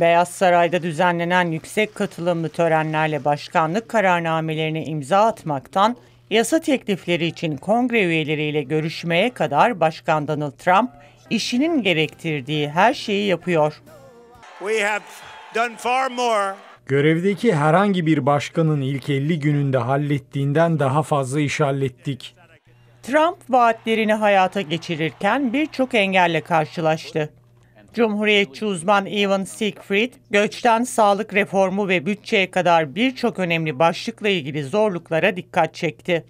Beyaz Saray'da düzenlenen yüksek katılımlı törenlerle başkanlık kararnamelerine imza atmaktan yasa teklifleri için kongre üyeleriyle görüşmeye kadar Başkan Donald Trump işinin gerektirdiği her şeyi yapıyor. We have done far more Görevdeki herhangi bir başkanın ilk 50 gününde hallettiğinden daha fazla iş hallettik. Trump vaatlerini hayata geçirirken birçok engelle karşılaştı. Cumhuriyetçi uzman Ivan Siegfried, göçten sağlık reformu ve bütçeye kadar birçok önemli başlıkla ilgili zorluklara dikkat çekti.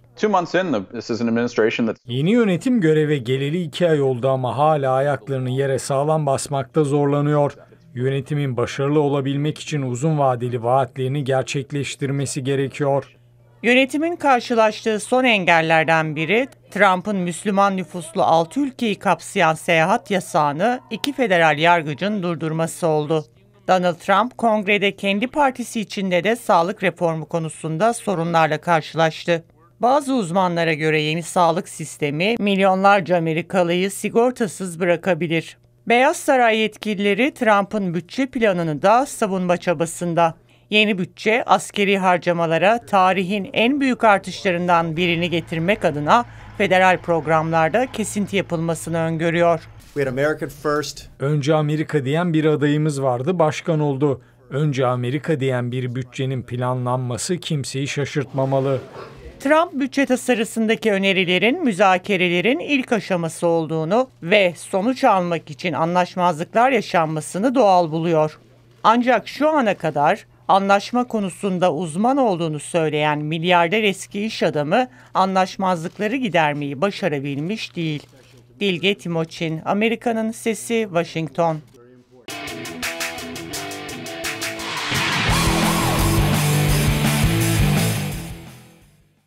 Yeni yönetim göreve geleli iki ay oldu ama hala ayaklarını yere sağlam basmakta zorlanıyor. Yönetimin başarılı olabilmek için uzun vadeli vaatlerini gerçekleştirmesi gerekiyor. Yönetimin karşılaştığı son engellerden biri Trump'ın Müslüman nüfuslu 6 ülkeyi kapsayan seyahat yasağını iki federal yargıcın durdurması oldu. Donald Trump kongrede kendi partisi içinde de sağlık reformu konusunda sorunlarla karşılaştı. Bazı uzmanlara göre yeni sağlık sistemi milyonlarca Amerikalıyı sigortasız bırakabilir. Beyaz Saray yetkilileri Trump'ın bütçe planını da savunma çabasında. Yeni bütçe askeri harcamalara tarihin en büyük artışlarından birini getirmek adına federal programlarda kesinti yapılmasını öngörüyor. Önce Amerika diyen bir adayımız vardı, başkan oldu. Önce Amerika diyen bir bütçenin planlanması kimseyi şaşırtmamalı. Trump bütçe tasarısındaki önerilerin müzakerelerin ilk aşaması olduğunu ve sonuç almak için anlaşmazlıklar yaşanmasını doğal buluyor. Ancak şu ana kadar anlaşma konusunda uzman olduğunu söyleyen milyarder eski iş adamı anlaşmazlıkları gidermeyi başarabilmiş değil. Dilge Timoçin, Amerika'nın Sesi, Washington.